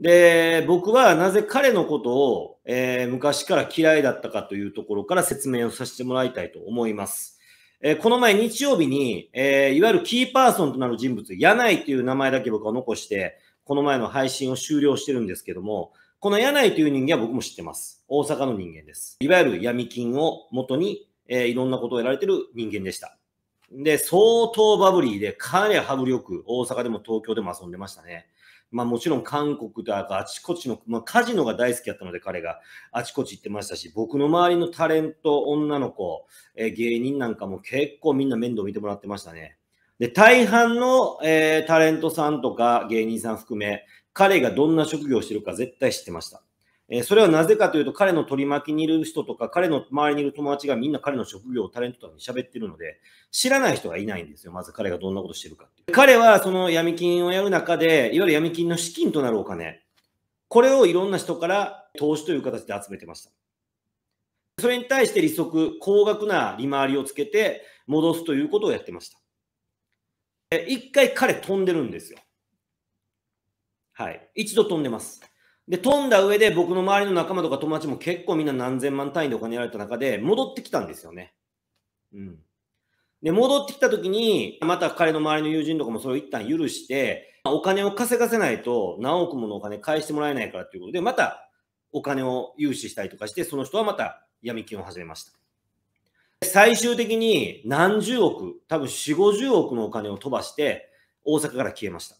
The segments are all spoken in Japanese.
で、僕はなぜ彼のことを、えー、昔から嫌いだったかというところから説明をさせてもらいたいと思います。えー、この前日曜日に、えー、いわゆるキーパーソンとなる人物、柳井という名前だけ僕は残して、この前の配信を終了してるんですけども、この柳井という人間は僕も知ってます。大阪の人間です。いわゆる闇金を元に、えいろんなことをやられてる人間でした。で、相当バブリーで、かなり羽力、大阪でも東京でも遊んでましたね。まあ、もちろん韓国だがあちこちの、まあ、カジノが大好きだったので彼があちこち行ってましたし、僕の周りのタレント、女の子、えー、芸人なんかも結構みんな面倒見てもらってましたね。で、大半の、えー、タレントさんとか芸人さん含め、彼がどんな職業をしてるか絶対知ってました。えそれはなぜかというと、彼の取り巻きにいる人とか、彼の周りにいる友達がみんな彼の職業をタレントとかに喋ってるので、知らない人がいないんですよ。まず彼がどんなことしてるかて。彼はその闇金をやる中で、いわゆる闇金の資金となるお金、これをいろんな人から投資という形で集めてました。それに対して利息、高額な利回りをつけて戻すということをやってました。一回彼飛んでるんですよ。はい。一度飛んでます。で、飛んだ上で僕の周りの仲間とか友達も結構みんな何千万単位でお金やられた中で戻ってきたんですよね。うん。で、戻ってきた時に、また彼の周りの友人とかもそれを一旦許して、お金を稼がせないと何億ものお金返してもらえないからということで、またお金を融資したりとかして、その人はまた闇金を始めました。最終的に何十億、多分四五十億のお金を飛ばして、大阪から消えました。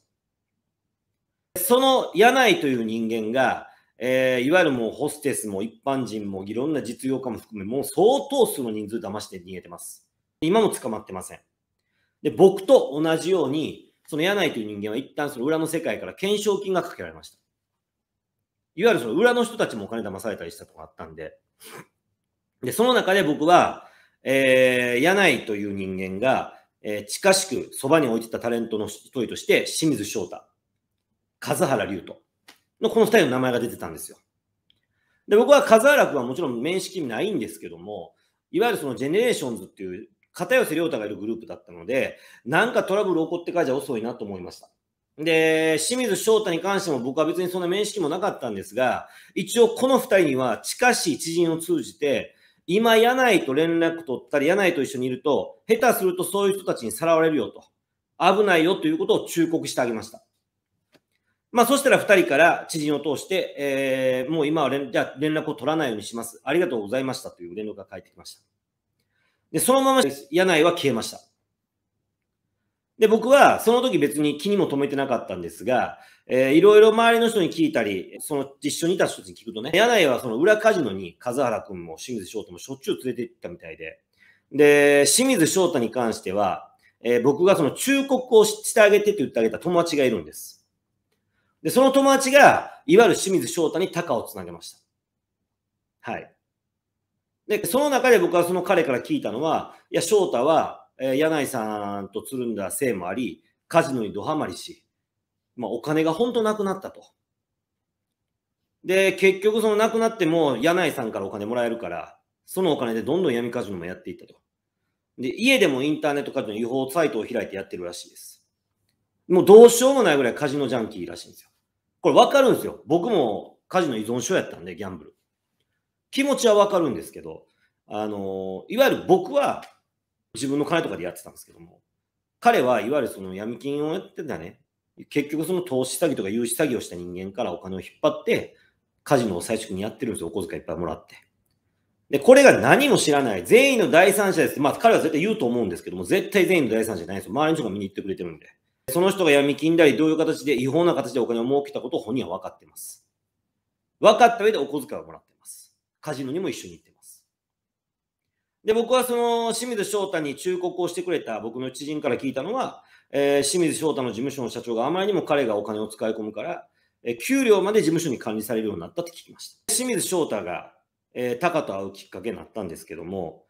その柳井という人間が、えー、いわゆるもうホステスも一般人もいろんな実業家も含め、もう相当数の人数騙して逃げてます。今も捕まってません。で、僕と同じように、その柳井という人間は一旦その裏の世界から懸賞金がかけられました。いわゆるその裏の人たちもお金騙されたりしたとかあったんで。で、その中で僕は、えー、柳井という人間が、えー、近しくそばに置いてたタレントの一人として、清水翔太。数原龍斗のこの2人の名前が出てたんですよ。で、僕は数原君はもちろん面識ないんですけども、いわゆるそのジェネレーションズっていう片寄涼太がいるグループだったので、なんかトラブル起こってからじゃ遅いなと思いました。で、清水翔太に関しても僕は別にそんな面識もなかったんですが、一応この2人には近しい知人を通じて、今、柳井と連絡取ったり、柳井と一緒にいると、下手するとそういう人たちにさらわれるよと、危ないよということを忠告してあげました。まあ、そしたら2人から知人を通して、えー、もう今は連じゃ連絡を取らないようにします。ありがとうございましたという連絡が返ってきました。で、そのまま柳井は消えました。で、僕はその時別に気にも留めてなかったんですが、えー、いろいろ周りの人に聞いたり、その一緒にいた人に聞くとね、柳井はその裏カジノに風原君も清水翔太もしょっちゅう連れて行ったみたいで、で、清水翔太に関しては、えー、僕がその忠告をしてあげてって言ってあげた友達がいるんです。で、その友達が、いわゆる清水翔太に高をつなげました。はい。で、その中で僕はその彼から聞いたのは、いや、翔太は、えー、柳井さんとつるんだせいもあり、カジノにどはまりし、まあ、お金が本当なくなったと。で、結局そのなくなっても、柳井さんからお金もらえるから、そのお金でどんどん闇カジノもやっていったと。で、家でもインターネットカジノ違法サイトを開いてやってるらしいです。もうどうしようもないぐらいカジノジャンキーらしいんですよ。これわかるんですよ。僕もカジノ依存症やったんで、ギャンブル。気持ちはわかるんですけど、あのー、いわゆる僕は自分の金とかでやってたんですけども、彼はいわゆるその闇金をやってたね、結局その投資詐欺とか融資詐欺をした人間からお金を引っ張って、カジノを最初にやってるんですよ。お小遣いいっぱいもらって。で、これが何も知らない。全員の第三者です。まあ、彼は絶対言うと思うんですけども、絶対全員の第三者じゃないですよ。周りの人が見に行ってくれてるんで。その人が闇金であり、どういう形で、違法な形でお金を儲けたことを本人は分かっています。分かった上でお小遣いをもらっています。カジノにも一緒に行っています。で、僕はその清水翔太に忠告をしてくれた僕の知人から聞いたのは、えー、清水翔太の事務所の社長があまりにも彼がお金を使い込むから、えー、給料まで事務所に管理されるようになったって聞きました。清水翔太が、えー、タカと会うきっかけになったんですけども、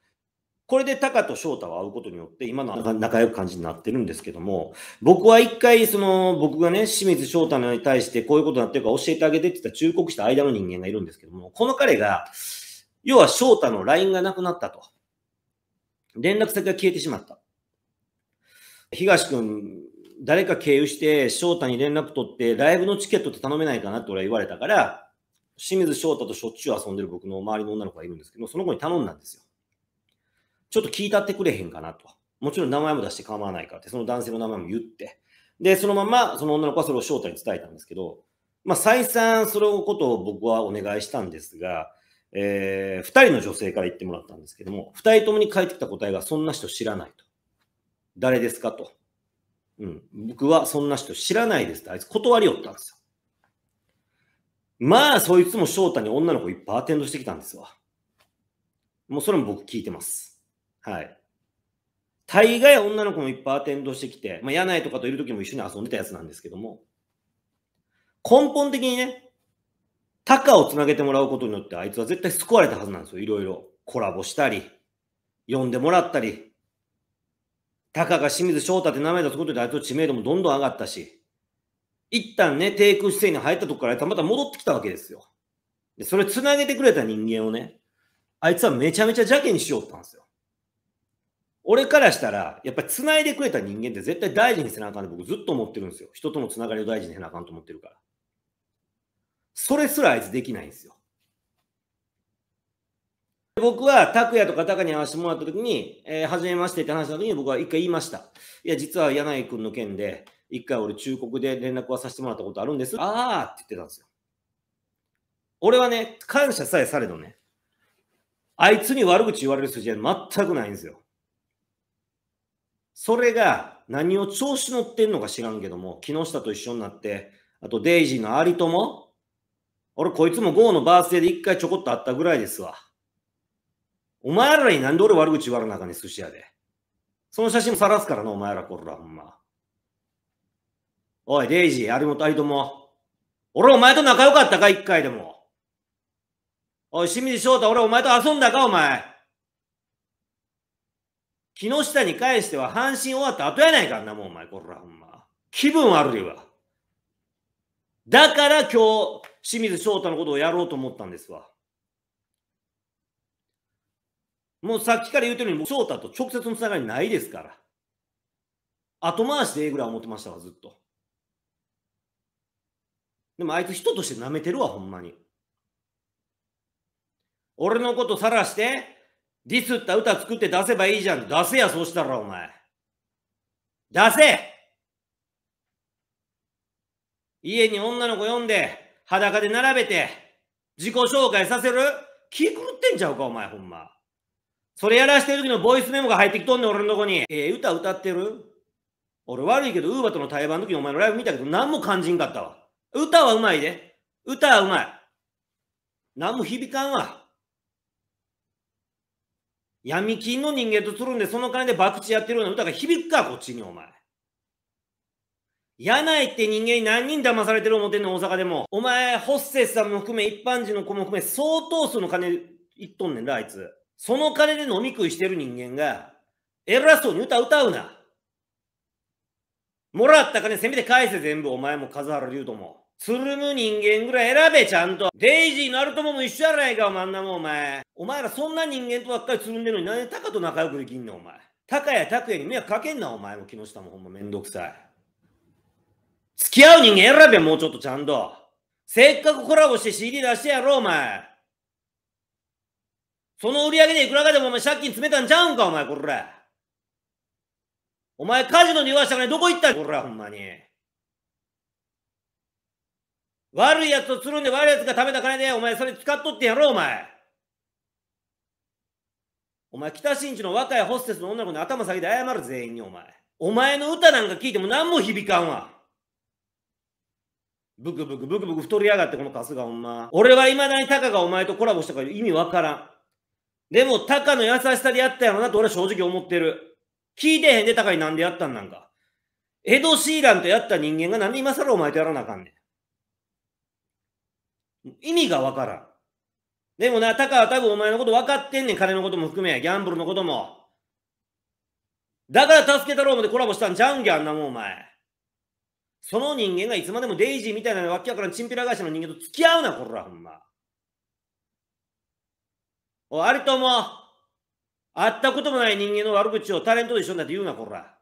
これでタカと翔太は会うことによって、今の仲良く感じになってるんですけども、僕は一回、その、僕がね、清水翔太に対してこういうことになってるか教えてあげてって言った忠告した間の人間がいるんですけども、この彼が、要は翔太の LINE がなくなったと。連絡先が消えてしまった。東君、誰か経由して翔太に連絡取って、ライブのチケットって頼めないかなって俺は言われたから、清水翔太としょっちゅう遊んでる僕の周りの女の子がいるんですけど、その子に頼んだんですよ。ちょっと聞いたってくれへんかなと。もちろん名前も出して構わないからって、その男性の名前も言って、で、そのままその女の子はそれを翔太に伝えたんですけど、まあ、再三そのことを僕はお願いしたんですが、えー、2人の女性から言ってもらったんですけども、2人ともに返ってきた答えが、そんな人知らないと。誰ですかと。うん、僕はそんな人知らないですってあいつ断りよったんですよ。まあ、そいつも翔太に女の子いっぱいアテンドしてきたんですわ。もうそれも僕聞いてます。はい。大概女の子もいっぱいアテンドしてきて、まあ、柳井とかといる時も一緒に遊んでたやつなんですけども、根本的にね、タカをつなげてもらうことによって、あいつは絶対救われたはずなんですよ、いろいろ。コラボしたり、呼んでもらったり、タカが清水翔太って名前出すことで、あいつの知名度もどんどん上がったし、一旦ね、低空姿勢に入ったとこから、たまた戻ってきたわけですよ。で、それつなげてくれた人間をね、あいつはめちゃめちゃ邪気にしようったんですよ。俺からしたら、やっぱりないでくれた人間って絶対大事にせなあかんって僕ずっと思ってるんですよ。人とのつながりを大事にせなあかんと思ってるから。それすらあいつできないんですよ。僕は拓也とか高に会わせてもらった時に、えー、初めましてって話した時に僕は一回言いました。いや、実は柳井君の件で、一回俺忠告で連絡はさせてもらったことあるんです。ああって言ってたんですよ。俺はね、感謝さえされどね、あいつに悪口言われる筋合い全くないんですよ。それが何を調子乗ってんのか知らんけども、木下と一緒になって、あとデイジーの有友、俺こいつもゴーのバースデーで一回ちょこっと会ったぐらいですわ。お前らになんで俺悪口言われなかね寿司屋で。その写真さらすからな、お前ら、こら、ほんま。おい、デイジー、有本有友。俺、お前と仲良かったか、一回でも。おい、清水翔太、俺、お前と遊んだか、お前。木下に返しては阪神終わった後やないかんな、もうお前、こら、ほんま。気分悪いわ。だから今日、清水翔太のことをやろうと思ったんですわ。もうさっきから言うてるように、翔太と直接のつながりないですから。後回しでええぐらい思ってましたわ、ずっと。でもあいつ人として舐めてるわ、ほんまに。俺のことさらして、ディスった歌作って出せばいいじゃん。出せや、そうしたら、お前。出せ家に女の子呼んで、裸で並べて、自己紹介させる気狂ってんちゃうか、お前、ほんま。それやらしてる時のボイスメモが入ってきとんねん、俺のとこに。ええー、歌歌ってる俺悪いけど、ウーバとの対話の時にお前のライブ見たけど、何も感じんかったわ。歌はうまいで。歌はうまい。何も響かんわ。闇金の人間とつるんで、その金で博打やってるような歌が響くか、こっちにお前。ないって人間に何人騙されてる思ってんの、大阪でも。お前、ホッセスさんも含め、一般人の子も含め、相当数の金いっとんねんだ、あいつ。その金で飲み食いしてる人間が、偉そうに歌歌うな。もらった金、せめて返せ、全部。お前も、数原龍斗も。つるむ人間ぐらい選べ、ちゃんと。デイジー、ナルトも一緒やないか、お前んなもん、お前。お前らそんな人間とばっかりつるんでるのに、なんでタカと仲良くできんの、お前。タカやタクやに迷惑かけんな、お前も木下もほんまめんどくさい。付き合う人間選べ、もうちょっとちゃんと。せっかくコラボして CD 出してやろう、お前。その売り上げでいくらかでもお前借金詰めたんちゃうんか、お前、これ。お前、カジノに言わしたかどこ行ったんこれ、ほんまに。悪い奴をとつるんで悪い奴が食べた金で、お前それ使っとってやろ、お前。お前、北新地の若いホステスの女の子に頭下げて謝る、全員に、お前。お前の歌なんか聞いても何も響かんわ。ブクブクブクブク太りやがって、この春日、ほんま。俺はいまだにタカがお前とコラボしたから意味わからん。でも、タカの優しさでやったやろなと俺は正直思ってる。聞いてへんで、タカになんでやったんなんか。エド・シーランとやった人間がなんで今更お前とやらなあかんねん。意味がわからん。でもな、タカは多分お前のこと分かってんねん。金のことも含め、ギャンブルのことも。だから助けたろう思でコラボしたんちゃうんけ、あんなもん、お前。その人間がいつまでもデイジーみたいなわけのからチンピラ会社の人間と付き合うな、こら、ほんま。おい、ありとも、会ったこともない人間の悪口をタレントと一緒になって言うな、こら。